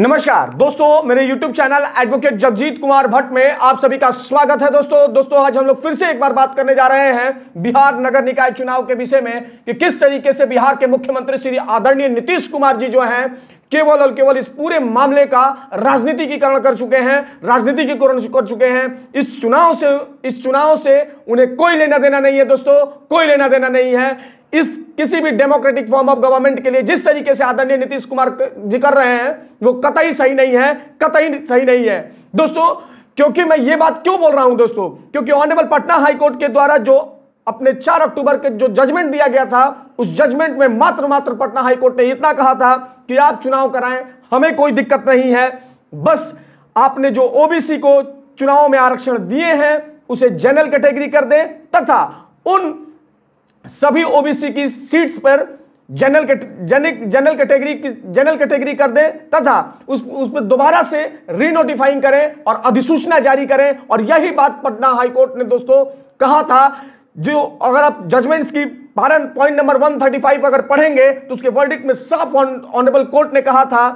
नमस्कार दोस्तों मेरे YouTube channel advocate Jagjit Kumar Bhatt में आप सभी का स्वागत है दोस्तों दोस्तों आज हम लोग फिर से एक बार बात करने जा रहे हैं बिहार नगर निकाय चुनाव के विषय में कि किस तरीके से बिहार के मुख्यमंत्री श्री आदरणीय नीतीश कुमार जी जो हैं केवल और केवल इस पूरे मामले का राजनीतिकीकरण कर चुके हैं राजनीतिकीकरण कर चुके हैं इस चुनाव से इस चुनाव से उन्हें कोई लेना देना नहीं है दोस्तों कोई लेना देना नहीं है इस किसी भी डेमोक्रेटिक फॉर्म ऑफ गवर्नमेंट के लिए जिस तरीके से आदरणीय नीतीश कुमार जी कर रहे हैं वो कतई सही नहीं है कतई सही नहीं है दोस्तों क्योंकि मैं ये बात क्यों बोल रहा हूं दोस्तों क्योंकि ऑनरेबल पटना हाईकोर्ट के द्वारा जो अपने 4 अक्टूबर के जो जजमेंट दिया गया था उस जजमेंट में मात्र मात्र पटना हाईकोर्ट ने इतना कहा था कि आप चुनाव कराएं हमें कोई दिक्कत नहीं है बस आपने जो ओबीसी को चुनाव में आरक्षण दिए हैं उसे जनरल कैटेगरी कर दें तथा उन सभी ओबीसी की सीट्स पर जनरल जनिक जनरल कैटेगरी की जनरल कैटेगरी कर दें तथा उस उस पर दोबारा से रीनोटिफाइंग करें और अधिसूचना जारी करें और यही बात पटना हाईकोर्ट ने दोस्तों कहा था जो अगर आप जजमेंट्स की बारह point number one thirty five अगर पढ़ेंगे तो उसके वर्डिक में साफ ऑनरेबल कोर्ट ने कहा था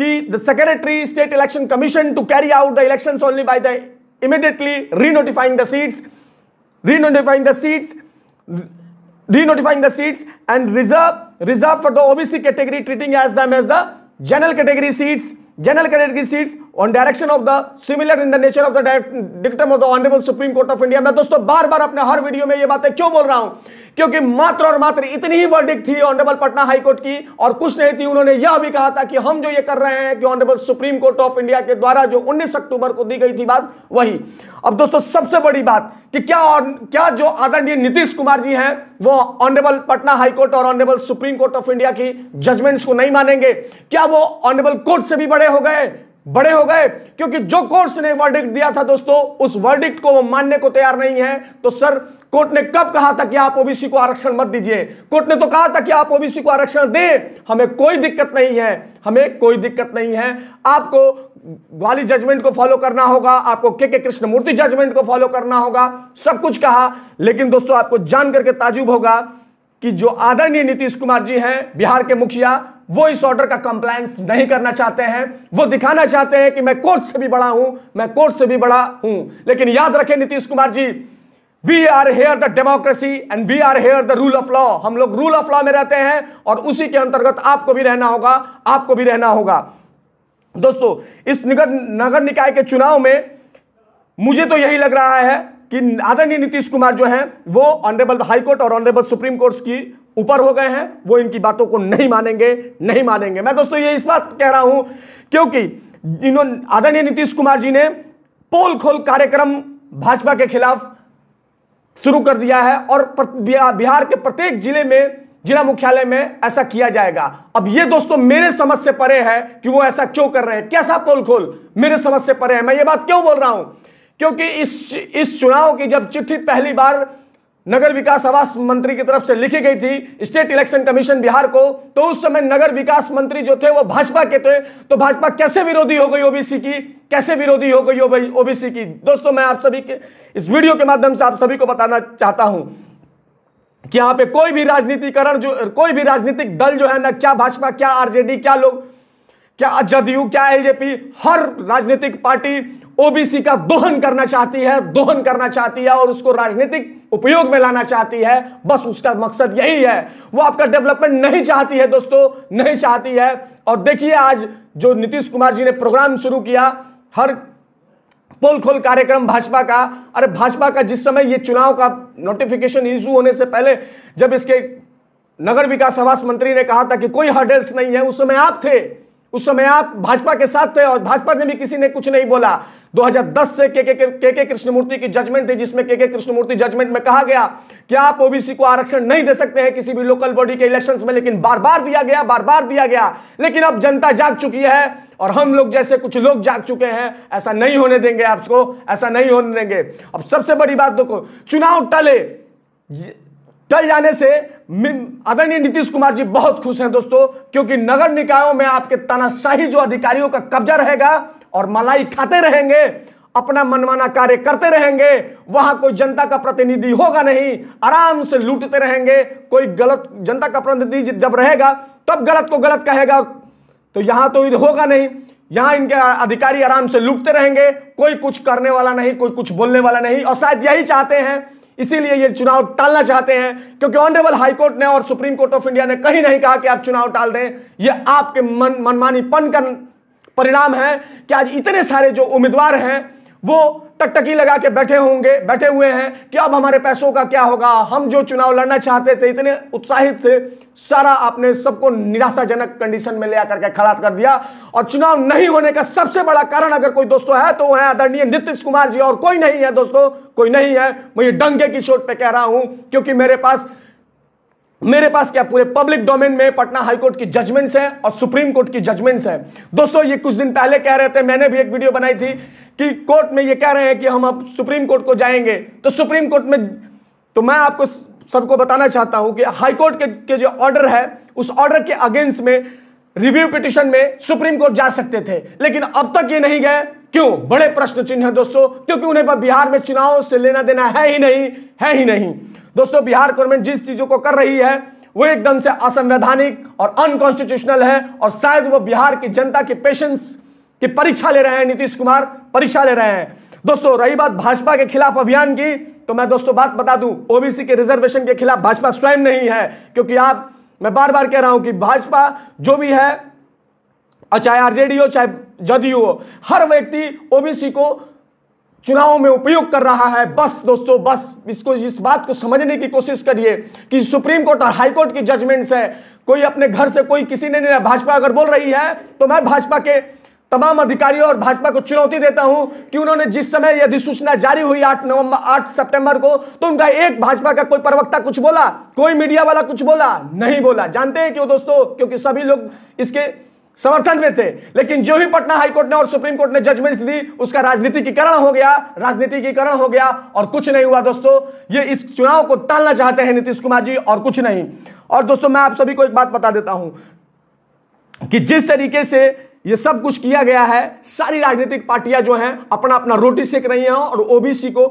कि the secretary state election commission to carry out the election only by the immediately renotifying the seats renotifying the seats denotifying the seats and reserve reserve for the OBC category treating as them as the general category seats general category seats on direction of the similar in the nature of the dictum of the honourable Supreme Court of India मैं दोस्तों बार बार अपने हर video में ये बातें क्यों बोल रहा हूं क्योंकि मात्र और मात्र इतनी ही वर्डिक थी ऑनरेबल पटना हाईकोर्ट की और कुछ नहीं थी उन्होंने यह भी कहा था कि हम जो ये कर रहे हैं कि honourable Supreme Court of India के द्वारा जो 19 अक्टूबर को दी गई थी बात वही अब दोस्तों सबसे बड़ी बात कि क्या और, क्या जो आदरणीय नीतीश कुमार जी हैं वो ऑनरेबल पटना हाईकोर्ट और honourable Supreme Court of India की जजमेंट्स को नहीं मानेंगे क्या वो ऑनरेबल कोर्ट से भी बड़े हो गए बड़े हो गए क्योंकि जो कोर्ट ने वर्डिक्ट दिया था दोस्तों उस वर्डिक्ट को वो मानने को तैयार नहीं है तो सर कोर्ट ने कब कहा था कि आप ओबीसी को आरक्षण मत दीजिए कोर्ट ने तो कहा था कि आप ओबीसी को आरक्षण दें हमें कोई दिक्कत नहीं है हमें कोई दिक्कत नहीं है आपको वाली जजमेंट को फॉलो करना होगा आपको के के कृष्णमूर्ति जजमेंट को फॉलो करना होगा सब कुछ कहा लेकिन दोस्तों आपको जान करके ताजुब होगा कि जो आदरणीय नीतीश कुमार जी हैं बिहार के मुखिया वो इस ऑर्डर का कंप्लायंस नहीं करना चाहते हैं वो दिखाना चाहते हैं कि मैं कोर्ट से भी बड़ा हूं मैं कोर्ट से भी बड़ा हूं लेकिन याद रखें Nitish Kumar ji we are here the democracy and we are here the rule of law हम लोग रूल ऑफ लॉ में रहते हैं और उसी के अंतर्गत आपको भी रहना होगा आपको भी रहना होगा दोस्तों इस नगर नगर निकाय के चुनाव में मुझे तो यही लग रहा है कि आदरणीय नीतीश कुमार जो हैं वो ऑनरेबल हाईकोर्ट और ऑनरेबल सुप्रीम कोर्ट की ऊपर हो गए हैं वो इनकी बातों को नहीं मानेंगे नहीं मानेंगे मैं दोस्तों ये इस बात कह रहा हूं क्योंकि इन्होंने आदरणीय नीतीश कुमार जी ने पोल खोल कार्यक्रम भाजपा के खिलाफ शुरू कर दिया है और बिहार के प्रत्येक जिले में जिला मुख्यालय में ऐसा किया जाएगा अब ये दोस्तों मेरे समझ से परे है कि वो ऐसा क्यों कर रहे हैं कैसा पोल खोल मेरे समझ से परे है मैं ये बात क्यों बोल रहा हूं क्योंकि इस इस चुनाव की जब चिट्ठी पहली बार नगर विकास आवास मंत्री की तरफ से लिखी गई थी स्टेट इलेक्शन कमीशन बिहार को तो उस समय नगर विकास मंत्री जो थे वो भाजपा के थे तो भाजपा कैसे विरोधी हो गई ओबीसी की कैसे विरोधी हो गई ओबीसी की दोस्तों मैं आप सभी के इस वीडियो के माध्यम से आप सभी को बताना चाहता हूं कि यहां पे कोई भी राजनीतिकरण जो कोई भी राजनीतिक दल जो है ना क्या भाजपा क्या आरजेडी क्या लोग क्या जदयू क्या एलजेपी हर राजनीतिक पार्टी ओबीसी का दोहन करना चाहती है दोहन करना चाहती है और उसको राजनीतिक उपयोग में लाना चाहती है बस उसका मकसद यही है वो आपका डेवलपमेंट नहीं चाहती है दोस्तों नहीं चाहती है और देखिए आज जो नीतीश कुमार जी ने प्रोग्राम शुरू किया हर पोल खोल कार्यक्रम भाजपा का अरे भाजपा का जिस समय ये चुनाव का नोटिफिकेशन इशू होने से पहले जब इसके नगर विकास आवास मंत्री ने कहा था कि कोई हर्डल्स नहीं है उस समय आप थे उस समय आप भाजपा के साथ थे और भाजपा ने भी किसी ने कुछ नहीं बोला 2010 से के के कृष्णमूर्ति की जजमेंट थी जिसमें के के कृष्णमूर्ति जजमेंट में कहा गया कि आप ओबीसी को आरक्षण नहीं दे सकते हैं किसी भी लोकल बॉडी के इलेक्शंस में लेकिन बार बार दिया गया बार बार दिया गया लेकिन अब जनता जाग चुकी है और हम लोग जैसे कुछ लोग जाग चुके हैं ऐसा नहीं होने देंगे आपको ऐसा नहीं होने देंगे अब सबसे बड़ी बात देखो चुनाव टले टल जाने से आदरणीय नीतीश कुमार जी बहुत खुश हैं दोस्तों क्योंकि नगर निकायों में आपके तानाशाही जो अधिकारियों का कब्जा रहेगा और मलाई खाते रहेंगे अपना मनमाना कार्य करते रहेंगे वहां कोई जनता का प्रतिनिधि होगा नहीं आराम से लूटते रहेंगे कोई गलत जनता का प्रतिनिधि जब रहेगा तब गलत को गलत कहेगा तो यहां तो होगा नहीं यहां इनके अधिकारी आराम से लूटते रहेंगे कोई कुछ करने वाला नहीं कोई कुछ बोलने वाला नहीं और शायद यही चाहते हैं इसीलिए ये चुनाव टालना चाहते हैं क्योंकि ऑनरेबल हाईकोर्ट ने और सुप्रीम कोर्ट ऑफ इंडिया ने कहीं नहीं कहा कि आप चुनाव टाल दें ये आपके मन मनमानीपन का परिणाम है कि आज इतने सारे जो उम्मीदवार हैं वो टकटकी लगा के बैठे होंगे बैठे हुए हैं कि अब हमारे पैसों का क्या होगा हम जो चुनाव लड़ना चाहते थे इतने उत्साहित से सारा आपने सबको निराशाजनक कंडीशन में ले आकर के खड़ा कर दिया और चुनाव नहीं होने का सबसे बड़ा कारण अगर कोई दोस्तों है तो वह आदरणीय नीतीश कुमार जी और कोई नहीं है दोस्तों कोई नहीं है मैं ये डंगे की चोट पर कह रहा हूं क्योंकि मेरे पास मेरे पास क्या पूरे पब्लिक डोमेन में पटना हाईकोर्ट की जजमेंट्स हैं और सुप्रीम कोर्ट की जजमेंट्स हैं दोस्तों ये कुछ दिन पहले कह रहे थे मैंने भी एक वीडियो बनाई थी कि कोर्ट में ये कह रहे हैं कि हम अब सुप्रीम कोर्ट को जाएंगे तो सुप्रीम कोर्ट में तो मैं आपको सबको बताना चाहता हूं कि हाईकोर्ट के, के जो ऑर्डर है उस ऑर्डर के अगेंस्ट में रिव्यू पिटिशन में सुप्रीम कोर्ट जा सकते थे लेकिन अब तक ये नहीं गए क्यों बड़े प्रश्न चिन्ह है दोस्तों क्योंकि उन्हें बिहार में चुनाव से लेना देना है ही नहीं है ही नहीं दोस्तों बिहार गवर्नमेंट जिस चीजों को कर रही है वो एकदम से असंवैधानिक और अनकॉन्स्टिट्यूशनल है और शायद वो बिहार की जनता के पेशेंस कि परीक्षा ले रहे हैं नीतीश कुमार परीक्षा ले रहे हैं दोस्तों रही बात भाजपा के खिलाफ अभियान की तो मैं दोस्तों बात बता दूं ओबीसी के रिजर्वेशन के खिलाफ भाजपा स्वयं नहीं है क्योंकि आप मैं बार बार कह रहा हूं कि भाजपा जो भी है चाहे आरजेडी हो चाहे जदयू हो हर व्यक्ति ओबीसी को चुनावों में उपयोग कर रहा है बस दोस्तों बस इसको इस बात को समझने की कोशिश करिए कि सुप्रीम कोर्ट और हाईकोर्ट की जजमेंट्स है कोई अपने घर से कोई किसी ने नहीं भाजपा अगर बोल रही है तो मैं भाजपा के तमाम अधिकारियों और भाजपा को चुनौती देता हूं कि उन्होंने जिस समय यह अधिसूचना जारी हुई आठ नवंबर आठ सितंबर को तो उनका एक भाजपा का कोई प्रवक्ता कुछ बोला कोई मीडिया वाला कुछ बोला नहीं बोला जानते हैं क्यों दोस्तों क्योंकि सभी लोग इसके समर्थन में थे लेकिन जो ही पटना हाईकोर्ट ने और सुप्रीम कोर्ट ने जजमेंट्स दी उसका राजनीतिकीकरण हो गया राजनीतिकीकरण हो गया और कुछ नहीं हुआ दोस्तों ये इस चुनाव को टालना चाहते हैं नीतीश कुमार जी और कुछ नहीं और दोस्तों मैं आप सभी को एक बात बता देता हूं कि जिस तरीके से ये सब कुछ किया गया है सारी राजनीतिक पार्टियां जो हैं अपना अपना रोटी सेक रही हैं और ओबीसी को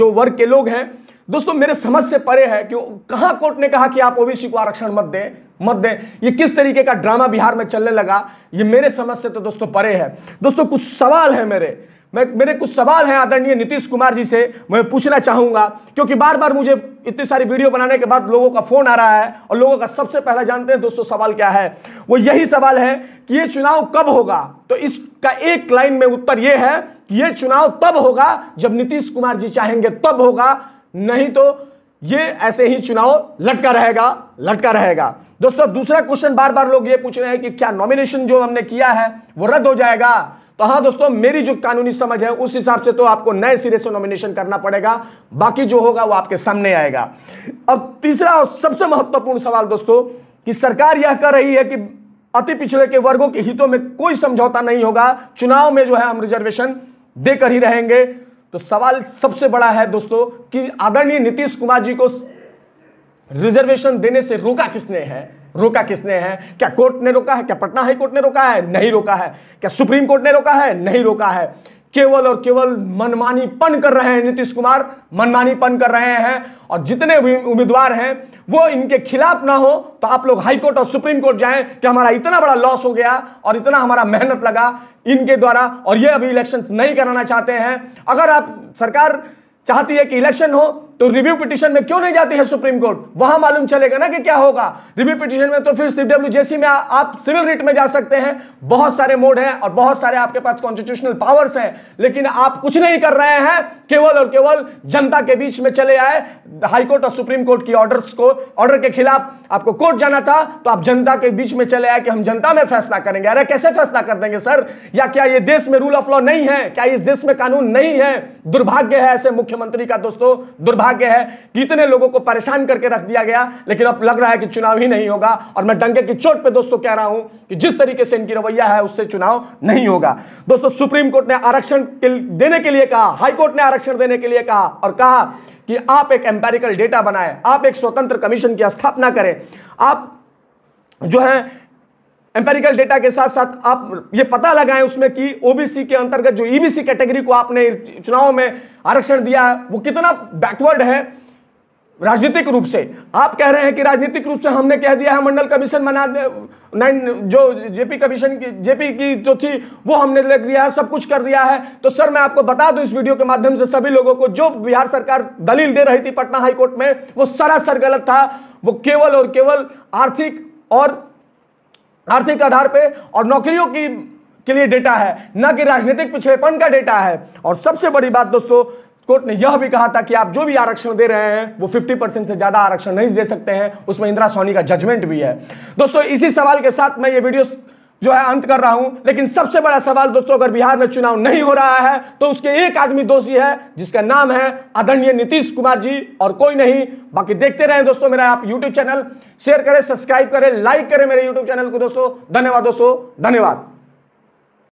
जो वर्ग के लोग हैं दोस्तों मेरे समझ से परे है कि कहां कोर्ट ने कहा कि आप ओबीसी को आरक्षण मत दें मत दें ये किस तरीके का ड्रामा बिहार में चलने लगा ये मेरे समझ से तो दोस्तों परे है दोस्तों कुछ सवाल है मेरे मैं मेरे कुछ सवाल हैं आदरणीय नीतीश कुमार जी से मैं पूछना चाहूँगा क्योंकि बार बार मुझे इतनी सारी वीडियो बनाने के बाद लोगों का फ़ोन आ रहा है और लोगों का सबसे पहला जानते हैं दोस्तों सवाल क्या है वो यही सवाल है कि ये चुनाव कब होगा तो इसका एक लाइन में उत्तर ये है कि ये चुनाव तब होगा जब नीतीश कुमार जी चाहेंगे तब होगा नहीं तो ये ऐसे ही चुनाव लटका रहेगा लटका रहेगा दोस्तों दूसरा क्वेश्चन बार बार लोग ये पूछ रहे हैं कि क्या नॉमिनेशन जो हमने किया है वो रद्द हो जाएगा तो हाँ दोस्तों मेरी जो कानूनी समझ है उस हिसाब से तो आपको नए सिरे से नॉमिनेशन करना पड़ेगा बाकी जो होगा वो आपके सामने आएगा अब तीसरा और सबसे महत्वपूर्ण सवाल दोस्तों कि सरकार यह कह रही है कि अति पिछड़े के वर्गों के हितों में कोई समझौता नहीं होगा चुनाव में जो है हम रिजर्वेशन देकर ही रहेंगे तो सवाल सबसे बड़ा है दोस्तों कि आदरणीय नीतीश कुमार जी को रिजर्वेशन देने से रोका किसने है रोका किसने है क्या कोर्ट ने रोका है क्या पटना हाई कोर्ट ने रोका है नहीं रोका है क्या सुप्रीम कोर्ट ने रोका है नहीं रोका है केवल और केवल मनमानीपन कर रहे हैं नीतीश कुमार मनमानीपन कर रहे हैं और जितने भी उम्मीदवार हैं वो इनके खिलाफ ना हो तो आप लोग हाईकोर्ट और सुप्रीम कोर्ट जाएं कि हमारा इतना बड़ा लॉस हो गया और इतना हमारा मेहनत लगा इनके द्वारा और ये अभी इलेक्शन नहीं कराना चाहते हैं अगर आप सरकार चाहती है कि इलेक्शन हो तो रिव्यू पिटिशन में क्यों नहीं जाती है सुप्रीम कोर्ट वहां मालूम चलेगा ना कि क्या होगा रिव्यू पिटिशन में तो फिर सीडब्ल्यूजेसी में आ, आप सिविल रिट में जा सकते हैं बहुत सारे मोड हैं और बहुत सारे आपके पास कॉन्स्टिट्यूशनल पावर्स हैं लेकिन आप कुछ नहीं कर रहे हैं केवल और केवल जनता के बीच में चले आए हाईकोर्ट और सुप्रीम कोर्ट की ऑर्डर को ऑर्डर के खिलाफ आपको कोर्ट जाना था तो आप जनता के बीच में चले आए कि हम जनता में फैसला करेंगे अरे कैसे फैसला कर देंगे सर या क्या ये देश में रूल ऑफ लॉ नहीं है क्या इस देश में कानून नहीं है दुर्भाग्य है ऐसे मुख्यमंत्री का दोस्तों दुर्भाग्य दुर्भाग्य है कि इतने लोगों को परेशान करके रख दिया गया लेकिन अब लग रहा है कि चुनाव ही नहीं होगा और मैं डंगे की चोट पे दोस्तों कह रहा हूं कि जिस तरीके से इनकी रवैया है उससे चुनाव नहीं होगा दोस्तों सुप्रीम कोर्ट ने आरक्षण देने के लिए कहा हाईकोर्ट ने आरक्षण देने के लिए कहा और कहा कि आप एक एम्पेरिकल डेटा बनाए आप एक स्वतंत्र कमीशन की स्थापना करें आप जो है एम्पेरिकल डेटा के साथ साथ आप ये पता लगाएं उसमें कि ओबीसी के अंतर्गत जो ईबीसी e कैटेगरी को आपने चुनाव में आरक्षण दिया है वो कितना बैकवर्ड है राजनीतिक रूप से आप कह रहे हैं कि राजनीतिक रूप से हमने कह दिया है मंडल कमीशन बना नाइन जो जेपी कमीशन की जेपी की जो थी वो हमने लिख दिया है सब कुछ कर दिया है तो सर मैं आपको बता दूं इस वीडियो के माध्यम से सभी लोगों को जो बिहार सरकार दलील दे रही थी पटना हाईकोर्ट में वो सरासर गलत था वो केवल और केवल आर्थिक और आर्थिक आधार पे और नौकरियों की के लिए डेटा है न कि राजनीतिक पिछड़ेपन का डेटा है और सबसे बड़ी बात दोस्तों कोर्ट ने यह भी कहा था कि आप जो भी आरक्षण दे रहे हैं वो 50 परसेंट से ज्यादा आरक्षण नहीं दे सकते हैं उसमें इंदिरा सोनी का जजमेंट भी है दोस्तों इसी सवाल के साथ मैं ये वीडियो जो है अंत कर रहा हूं लेकिन सबसे बड़ा सवाल दोस्तों अगर बिहार में चुनाव नहीं हो रहा है तो उसके एक आदमी दोषी है जिसका नाम है आदरणीय नीतीश कुमार जी और कोई नहीं बाकी देखते रहें दोस्तों मेरा आप यूट्यूब चैनल शेयर करें सब्सक्राइब करें लाइक करें मेरे यूट्यूब चैनल को दोस्तों धन्यवाद दोस्तों धन्यवाद